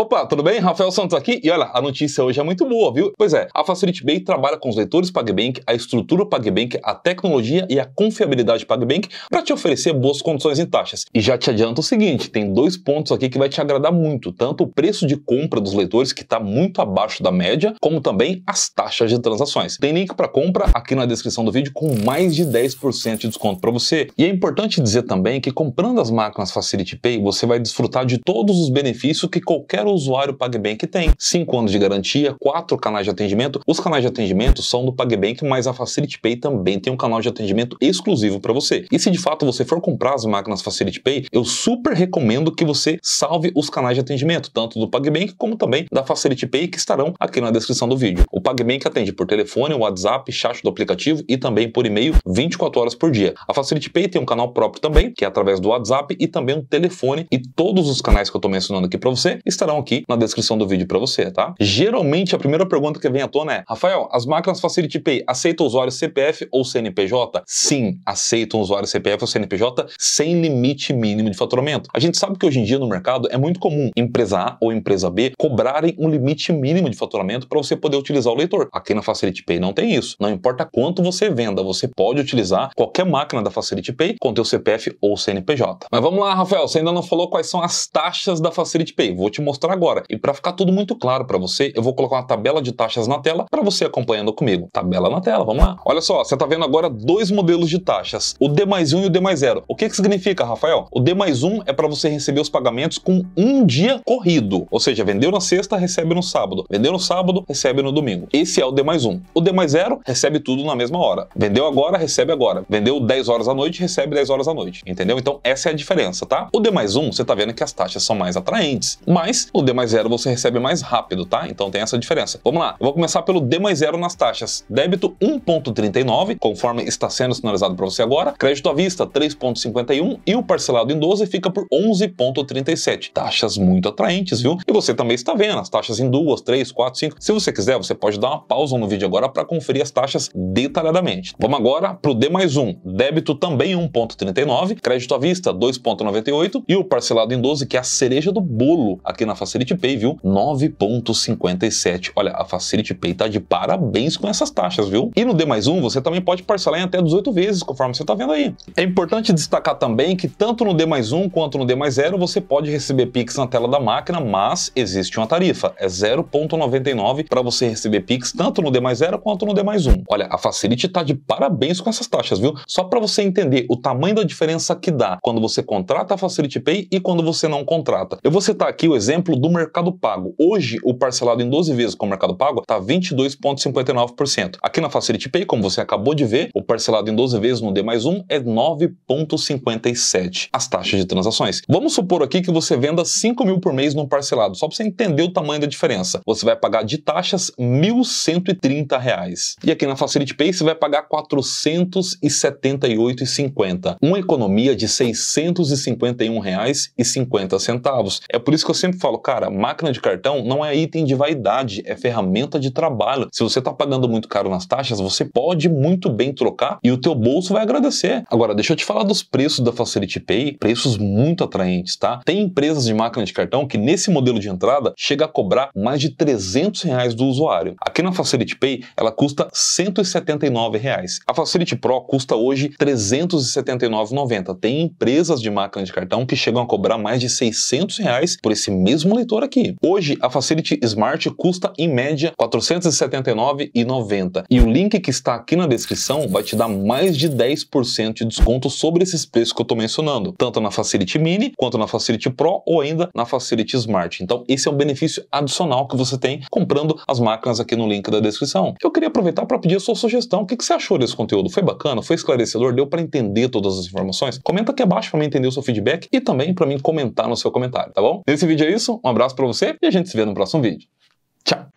Opa, tudo bem? Rafael Santos aqui e olha, a notícia hoje é muito boa, viu? Pois é, a Facility Bay trabalha com os leitores PagBank, a estrutura PagBank, a tecnologia e a confiabilidade PagBank para te oferecer boas condições em taxas. E já te adianto o seguinte, tem dois pontos aqui que vai te agradar muito, tanto o preço de compra dos leitores que está muito abaixo da média, como também as taxas de transações. Tem link para compra aqui na descrição do vídeo com mais de 10% de desconto para você. E é importante dizer também que comprando as máquinas Facility Pay, você vai desfrutar de todos os benefícios que qualquer usuário PagBank tem. 5 anos de garantia, 4 canais de atendimento. Os canais de atendimento são do PagBank, mas a Facility Pay também tem um canal de atendimento exclusivo para você. E se de fato você for comprar as máquinas Facility Pay, eu super recomendo que você salve os canais de atendimento, tanto do PagBank como também da Facility Pay, que estarão aqui na descrição do vídeo. O PagBank atende por telefone, WhatsApp, chat do aplicativo e também por e-mail 24 horas por dia. A Facility Pay tem um canal próprio também, que é através do WhatsApp e também um telefone e todos os canais que eu estou mencionando aqui para você estarão estão aqui na descrição do vídeo para você, tá? Geralmente a primeira pergunta que vem à tona é: Rafael, as máquinas Facility Pay aceitam usuários CPF ou CNPJ? Sim, aceitam usuários CPF ou CNPJ sem limite mínimo de faturamento. A gente sabe que hoje em dia no mercado é muito comum empresa A ou empresa B cobrarem um limite mínimo de faturamento para você poder utilizar o leitor. Aqui na Facility Pay não tem isso. Não importa quanto você venda, você pode utilizar qualquer máquina da Facility Pay com teu CPF ou CNPJ. Mas vamos lá, Rafael, você ainda não falou quais são as taxas da Facility Pay. Vou te mostrar mostrar agora. E para ficar tudo muito claro para você, eu vou colocar uma tabela de taxas na tela para você acompanhando comigo. Tabela na tela, vamos lá. Olha só, você está vendo agora dois modelos de taxas, o D mais 1 e o D mais 0. O que, que significa, Rafael? O D mais 1 é para você receber os pagamentos com um dia corrido, ou seja, vendeu na sexta, recebe no sábado. Vendeu no sábado, recebe no domingo. Esse é o D mais 1. O D mais 0 recebe tudo na mesma hora. Vendeu agora, recebe agora. Vendeu 10 horas da noite, recebe 10 horas da noite. Entendeu? Então essa é a diferença, tá? O D mais 1, você está vendo que as taxas são mais atraentes, mas o D mais zero você recebe mais rápido, tá? Então tem essa diferença. Vamos lá, eu vou começar pelo D mais zero nas taxas. Débito 1,39, conforme está sendo sinalizado para você agora, crédito à vista 3,51 e o parcelado em 12 fica por 11,37. Taxas muito atraentes, viu? E você também está vendo as taxas em duas, três, quatro, cinco. Se você quiser, você pode dar uma pausa no vídeo agora para conferir as taxas detalhadamente. Vamos agora para o D mais um. Débito também 1,39, crédito à vista 2,98 e o parcelado em 12, que é a cereja do bolo aqui na Facility Pay, viu? 9,57. Olha, a Facility Pay tá de parabéns com essas taxas, viu? E no D mais um, você também pode parcelar em até 18 vezes, conforme você tá vendo aí. É importante destacar também que tanto no D mais um quanto no D mais zero você pode receber Pix na tela da máquina, mas existe uma tarifa, é 0,99 para você receber Pix tanto no D mais zero quanto no D mais um. Olha, a Facility tá de parabéns com essas taxas, viu? Só para você entender o tamanho da diferença que dá quando você contrata a Facility Pay e quando você não contrata. Eu vou citar aqui o exemplo exemplo do Mercado Pago. Hoje, o parcelado em 12 vezes com o Mercado Pago está 22,59%. Aqui na Facility Pay, como você acabou de ver, o parcelado em 12 vezes no D mais 1 é 9,57%. As taxas de transações. Vamos supor aqui que você venda 5 mil por mês no parcelado, só para você entender o tamanho da diferença. Você vai pagar de taxas R$ 1.130. E aqui na Facility Pay, você vai pagar R$ 478,50. Uma economia de R$ 651,50. É por isso que eu sempre falo, falou, cara, máquina de cartão não é item de vaidade, é ferramenta de trabalho. Se você está pagando muito caro nas taxas, você pode muito bem trocar e o teu bolso vai agradecer. Agora, deixa eu te falar dos preços da Facility Pay, preços muito atraentes, tá? Tem empresas de máquina de cartão que nesse modelo de entrada chega a cobrar mais de 300 reais do usuário. Aqui na Facility Pay, ela custa 179 reais. A Facility Pro custa hoje 379,90. Tem empresas de máquina de cartão que chegam a cobrar mais de 600 reais por esse mesmo um leitor aqui. Hoje, a Facility Smart custa em média R$ 479,90 e o link que está aqui na descrição vai te dar mais de 10% de desconto sobre esses preços que eu estou mencionando, tanto na Facility Mini, quanto na Facility Pro ou ainda na Facility Smart. Então, esse é um benefício adicional que você tem comprando as máquinas aqui no link da descrição. Eu queria aproveitar para pedir a sua sugestão. O que, que você achou desse conteúdo? Foi bacana? Foi esclarecedor? Deu para entender todas as informações? Comenta aqui abaixo para mim entender o seu feedback e também para mim comentar no seu comentário, tá bom? Nesse vídeo é isso um abraço para você e a gente se vê no próximo vídeo. Tchau!